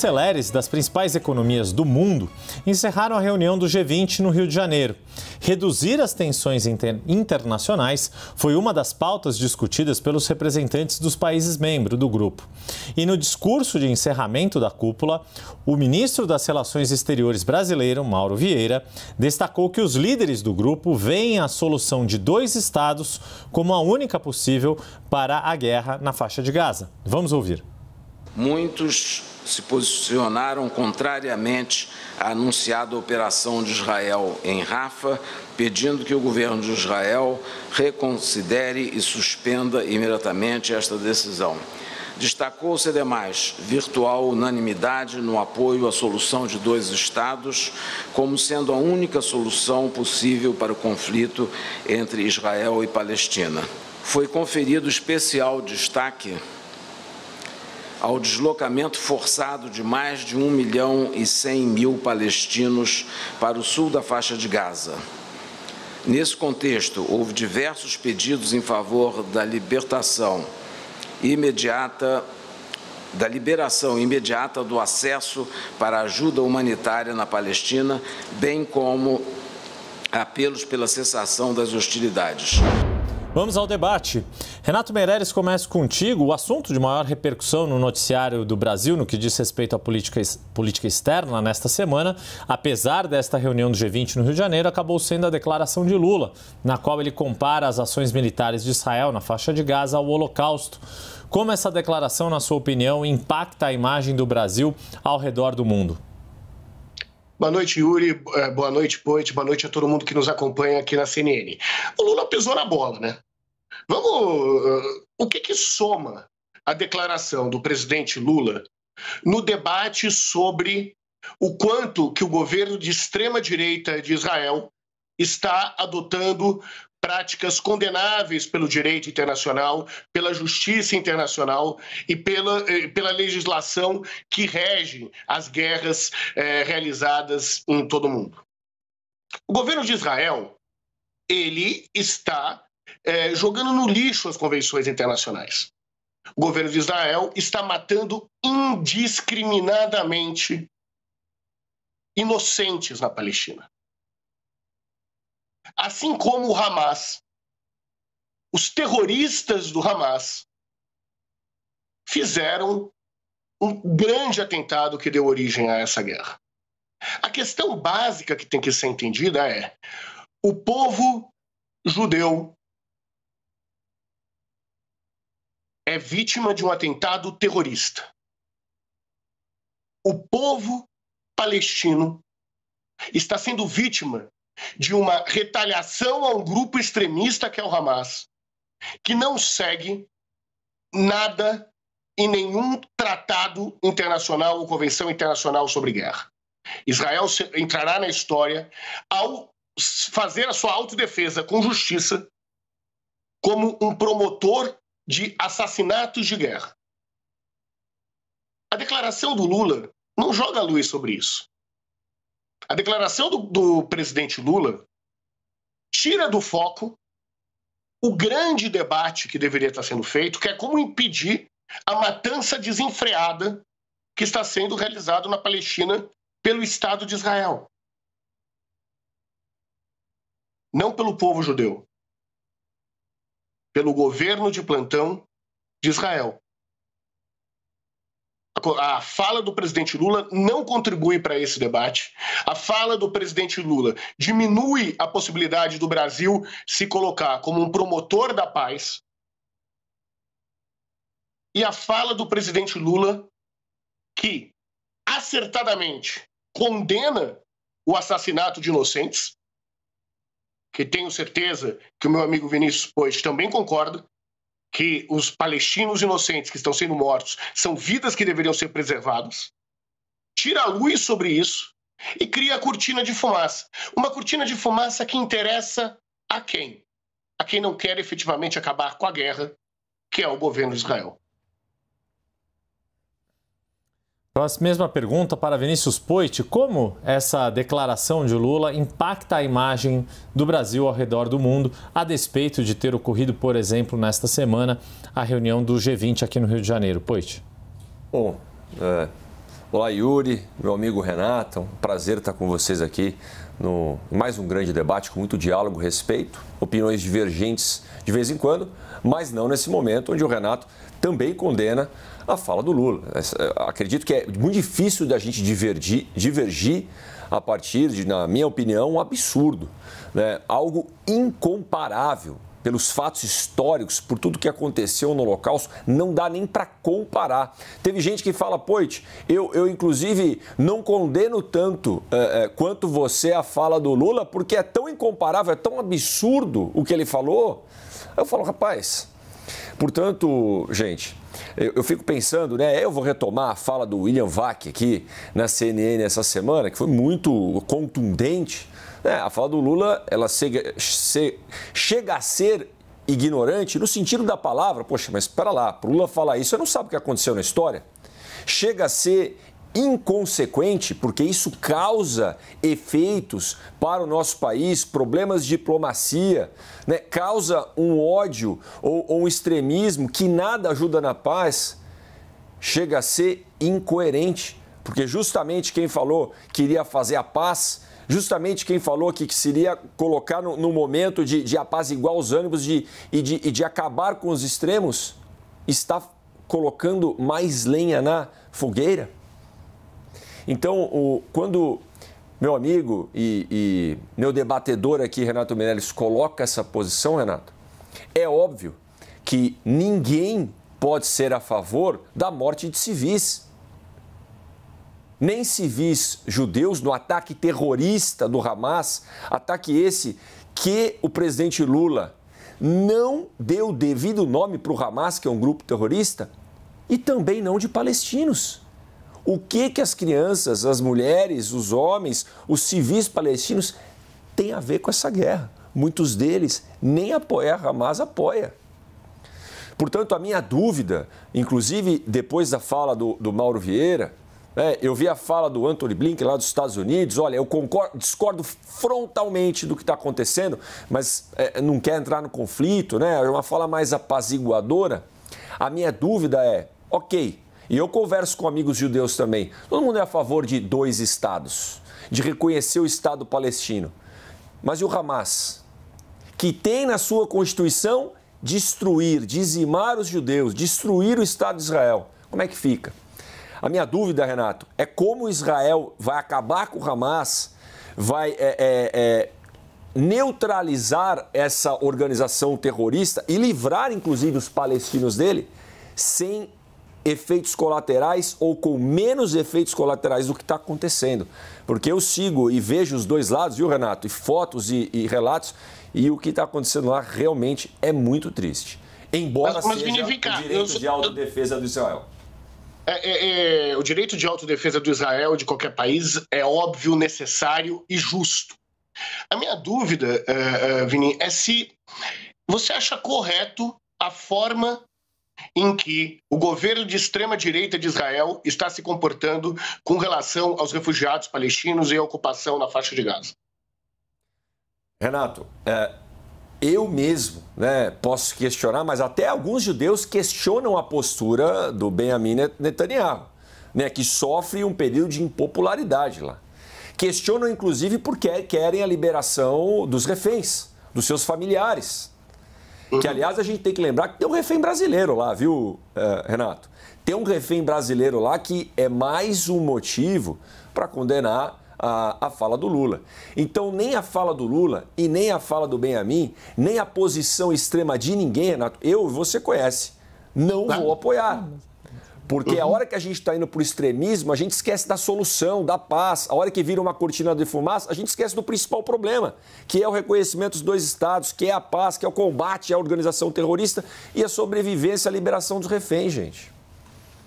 chanceleres das principais economias do mundo encerraram a reunião do G20 no Rio de Janeiro. Reduzir as tensões inter internacionais foi uma das pautas discutidas pelos representantes dos países membros do grupo. E no discurso de encerramento da cúpula, o ministro das Relações Exteriores brasileiro, Mauro Vieira, destacou que os líderes do grupo veem a solução de dois estados como a única possível para a guerra na faixa de Gaza. Vamos ouvir. Muitos se posicionaram contrariamente à anunciada operação de Israel em Rafa, pedindo que o governo de Israel reconsidere e suspenda imediatamente esta decisão. Destacou-se, ademais, virtual unanimidade no apoio à solução de dois Estados, como sendo a única solução possível para o conflito entre Israel e Palestina. Foi conferido especial destaque ao deslocamento forçado de mais de 1 milhão e 100 mil palestinos para o sul da faixa de Gaza. Nesse contexto, houve diversos pedidos em favor da libertação imediata da liberação imediata do acesso para ajuda humanitária na Palestina, bem como apelos pela cessação das hostilidades. Vamos ao debate. Renato Meireles, começa contigo. O assunto de maior repercussão no noticiário do Brasil, no que diz respeito à política, política externa nesta semana, apesar desta reunião do G20 no Rio de Janeiro, acabou sendo a declaração de Lula, na qual ele compara as ações militares de Israel na faixa de Gaza ao Holocausto. Como essa declaração, na sua opinião, impacta a imagem do Brasil ao redor do mundo? Boa noite, Yuri. É, boa noite, Poit. Boa noite a todo mundo que nos acompanha aqui na CNN. O Lula pisou na bola, né? Vamos. Uh, o que, que soma a declaração do presidente Lula no debate sobre o quanto que o governo de extrema direita de Israel está adotando práticas condenáveis pelo direito internacional, pela justiça internacional e pela, eh, pela legislação que rege as guerras é, realizadas em todo o mundo. O governo de Israel ele está é, jogando no lixo as convenções internacionais. O governo de Israel está matando indiscriminadamente inocentes na Palestina. Assim como o Hamas, os terroristas do Hamas fizeram um grande atentado que deu origem a essa guerra. A questão básica que tem que ser entendida é: o povo judeu é vítima de um atentado terrorista. O povo palestino está sendo vítima de uma retaliação a um grupo extremista que é o Hamas, que não segue nada e nenhum tratado internacional ou convenção internacional sobre guerra. Israel entrará na história ao fazer a sua autodefesa com justiça como um promotor de assassinatos de guerra. A declaração do Lula não joga luz sobre isso. A declaração do, do presidente Lula tira do foco o grande debate que deveria estar sendo feito, que é como impedir a matança desenfreada que está sendo realizada na Palestina pelo Estado de Israel. Não pelo povo judeu, pelo governo de plantão de Israel a fala do presidente Lula não contribui para esse debate. A fala do presidente Lula diminui a possibilidade do Brasil se colocar como um promotor da paz. E a fala do presidente Lula, que acertadamente condena o assassinato de inocentes, que tenho certeza que o meu amigo Vinícius Poit também concorda, que os palestinos inocentes que estão sendo mortos são vidas que deveriam ser preservadas, tira a luz sobre isso e cria a cortina de fumaça. Uma cortina de fumaça que interessa a quem? A quem não quer efetivamente acabar com a guerra, que é o governo de Israel. Próxima então, mesma pergunta para Vinícius Poit, como essa declaração de Lula impacta a imagem do Brasil ao redor do mundo, a despeito de ter ocorrido, por exemplo, nesta semana, a reunião do G20 aqui no Rio de Janeiro? Poit. Bom, é... olá Yuri, meu amigo Renato, um prazer estar com vocês aqui no mais um grande debate com muito diálogo, respeito, opiniões divergentes de vez em quando, mas não nesse momento onde o Renato também condena a fala do Lula. Acredito que é muito difícil da gente divergir, divergir a partir de, na minha opinião, um absurdo, né? algo incomparável pelos fatos históricos, por tudo que aconteceu no Holocausto, não dá nem para comparar. Teve gente que fala, Poit, eu, eu inclusive não condeno tanto eh, eh, quanto você a fala do Lula, porque é tão incomparável, é tão absurdo o que ele falou. Eu falo, rapaz, Portanto, gente, eu, eu, fico pensando, né? Eu vou retomar a fala do William Vac aqui na CNN essa semana, que foi muito contundente é, a fala do Lula, ela chega, chega a ser ignorante no sentido da palavra. Poxa, mas espera lá, para Lula falar isso, eu não sabe o que aconteceu na história. Chega a ser inconsequente, porque isso causa efeitos para o nosso país, problemas de diplomacia, né? causa um ódio ou, ou um extremismo que nada ajuda na paz, chega a ser incoerente. Porque justamente quem falou que iria fazer a paz justamente quem falou que, que seria colocar no, no momento de, de apaziguar os ânimos de, e, de, e de acabar com os extremos, está colocando mais lenha na fogueira? Então, o, quando meu amigo e, e meu debatedor aqui, Renato Meirelles, coloca essa posição, Renato, é óbvio que ninguém pode ser a favor da morte de civis nem civis judeus no ataque terrorista do Hamas, ataque esse que o presidente Lula não deu devido nome para o Hamas, que é um grupo terrorista, e também não de palestinos. O que que as crianças, as mulheres, os homens, os civis palestinos têm a ver com essa guerra? Muitos deles nem apoiam Hamas, apoia. Portanto, a minha dúvida, inclusive depois da fala do, do Mauro Vieira, é, eu vi a fala do Anthony Blink lá dos Estados Unidos. Olha, eu concordo, discordo frontalmente do que está acontecendo, mas é, não quer entrar no conflito, né? É uma fala mais apaziguadora. A minha dúvida é, ok, e eu converso com amigos judeus também. Todo mundo é a favor de dois estados, de reconhecer o Estado palestino. Mas e o Hamas, que tem na sua constituição destruir, dizimar os judeus, destruir o Estado de Israel? Como é que fica? A minha dúvida, Renato, é como Israel vai acabar com o Hamas, vai é, é, é, neutralizar essa organização terrorista e livrar, inclusive, os palestinos dele sem efeitos colaterais ou com menos efeitos colaterais do que está acontecendo. Porque eu sigo e vejo os dois lados, viu, Renato? E fotos e, e relatos, e o que está acontecendo lá realmente é muito triste. Embora mas, mas seja o direito eu... de autodefesa do Israel. É, é, é, o direito de autodefesa do Israel, de qualquer país, é óbvio, necessário e justo. A minha dúvida, Vinícius, é, é, Vini, é se você acha correto a forma em que o governo de extrema direita de Israel está se comportando com relação aos refugiados palestinos e a ocupação na faixa de Gaza. Renato, é, eu mesmo né, posso questionar, mas até alguns judeus questionam a postura do Benjamin Netanyahu, né, que sofre um período de impopularidade lá. Questionam, inclusive, porque querem a liberação dos reféns, dos seus familiares. Que, uhum. aliás, a gente tem que lembrar que tem um refém brasileiro lá, viu, eh, Renato? Tem um refém brasileiro lá que é mais um motivo para condenar a, a fala do Lula. Então, nem a fala do Lula e nem a fala do Benjamin, nem a posição extrema de ninguém, Renato, eu e você conhece, não vou apoiar. Porque a uhum. hora que a gente está indo para o extremismo, a gente esquece da solução, da paz. A hora que vira uma cortina de fumaça, a gente esquece do principal problema, que é o reconhecimento dos dois Estados, que é a paz, que é o combate à organização terrorista e a sobrevivência, a liberação dos reféns, gente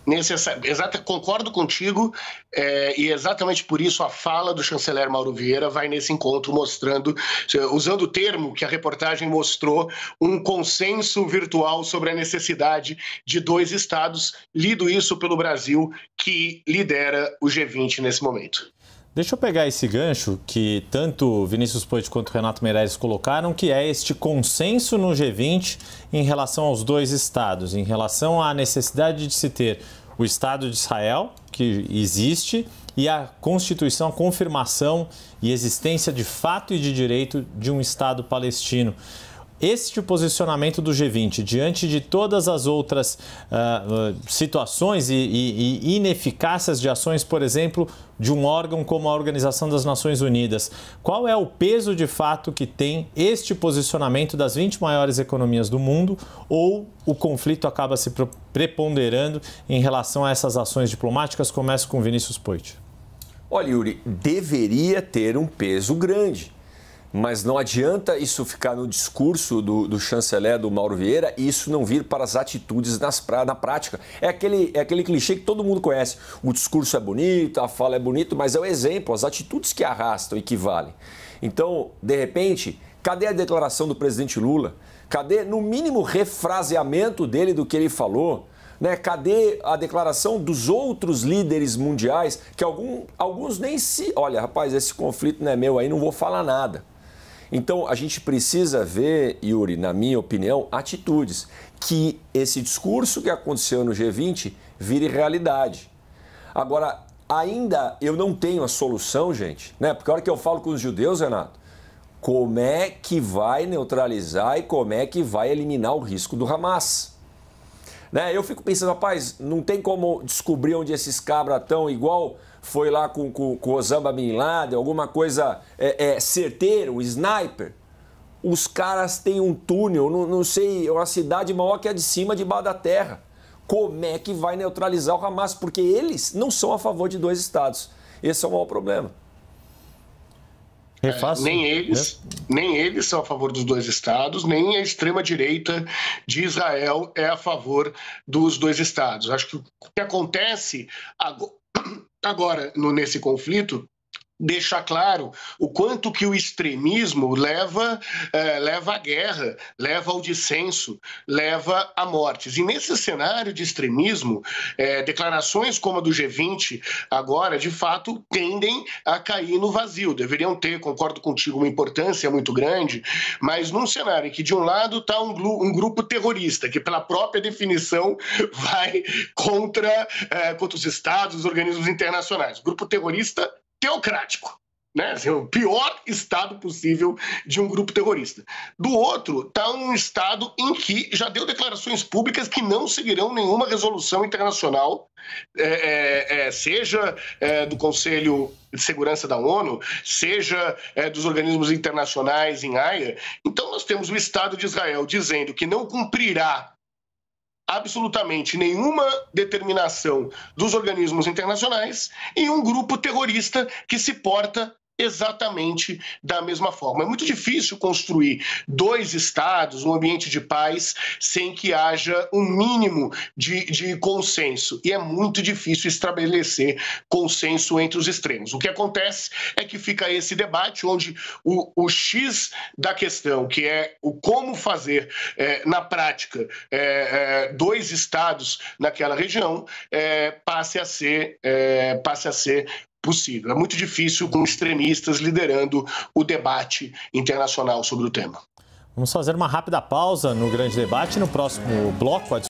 necessário. Exata, concordo contigo, é, e exatamente por isso a fala do chanceler Mauro Vieira vai nesse encontro mostrando, usando o termo que a reportagem mostrou, um consenso virtual sobre a necessidade de dois estados, lido isso pelo Brasil, que lidera o G20 nesse momento. Deixa eu pegar esse gancho que tanto Vinícius Poit quanto Renato Meirelles colocaram, que é este consenso no G20 em relação aos dois estados, em relação à necessidade de se ter o Estado de Israel, que existe, e a Constituição, a confirmação e existência de fato e de direito de um Estado palestino este posicionamento do G20 diante de todas as outras uh, situações e, e, e, ineficácias de ações, por exemplo, de um órgão como a Organização das Nações Unidas, qual é o peso de fato que tem este posicionamento das 20 maiores economias do mundo ou o conflito acaba se preponderando em relação a essas ações diplomáticas? Começo com Vinícius Poit. Olha, Yuri, deveria ter um peso grande mas não adianta isso ficar no discurso do, do chanceler, do Mauro Vieira, e isso não vir para as atitudes nas, na prática. É aquele, é aquele clichê que todo mundo conhece. O discurso é bonito, a fala é bonito, mas é o exemplo, as atitudes que arrastam e que valem. Então, de repente, cadê a declaração do presidente Lula? Cadê, no mínimo, refraseamento dele do que ele falou? Né? Cadê a declaração dos outros líderes mundiais que algum, alguns nem se. Olha, rapaz, esse conflito não é meu aí, não vou falar nada. Então a gente precisa ver, Yuri, na minha opinião, atitudes que esse discurso que aconteceu no G20 vire realidade. Agora, ainda eu não tenho a solução, gente, né? Porque a hora que eu falo com os judeus, Renato, como é que vai neutralizar e como é que vai eliminar o risco do Hamas? Né? Eu fico pensando, rapaz, não tem como descobrir onde esses cabras estão igual foi lá com, com, com Osama Bin Laden, alguma coisa é, é, certeiro, sniper, os caras têm um túnel, não, não sei, é uma cidade maior que a de cima, debaixo da terra. Como é que vai neutralizar o Hamas? Porque eles não são a favor de dois estados. Esse é o maior problema. É fácil, nem eles, é. nem eles são a favor dos dois estados, nem a extrema direita de Israel é a favor dos dois estados. Acho que o que acontece Agora, no, nesse conflito, deixar claro o quanto que o extremismo leva, eh, leva à guerra, leva ao dissenso, leva a mortes. E nesse cenário de extremismo, eh, declarações como a do G20 agora, de fato, tendem a cair no vazio. Deveriam ter, concordo contigo, uma importância muito grande, mas num cenário em que, de um lado, está um, um, grupo terrorista, que, pela própria definição, vai contra, eh, contra os estados, os organismos internacionais. O grupo terrorista teocrático. Né? Assim, o pior estado possível de um grupo terrorista. Do outro, está um estado em que já deu declarações públicas que não seguirão nenhuma resolução internacional, é, é, é seja é, do Conselho de Segurança da ONU, seja é, dos organismos internacionais em Haia. Então, nós temos o Estado de Israel dizendo que não cumprirá absolutamente nenhuma determinação dos organismos internacionais e um grupo terrorista que se porta exatamente da mesma forma. É muito difícil construir dois estados, um ambiente de paz, sem que haja um mínimo de, de, consenso. E é muito difícil estabelecer consenso entre os extremos. O que acontece é que fica esse debate onde o, o X da questão, que é o como fazer é, na prática é, é, dois estados naquela região, é, passe a ser, é, passe a ser possível. É muito difícil com extremistas liderando o debate internacional sobre o tema. Vamos fazer uma rápida pausa no grande debate. No próximo bloco, a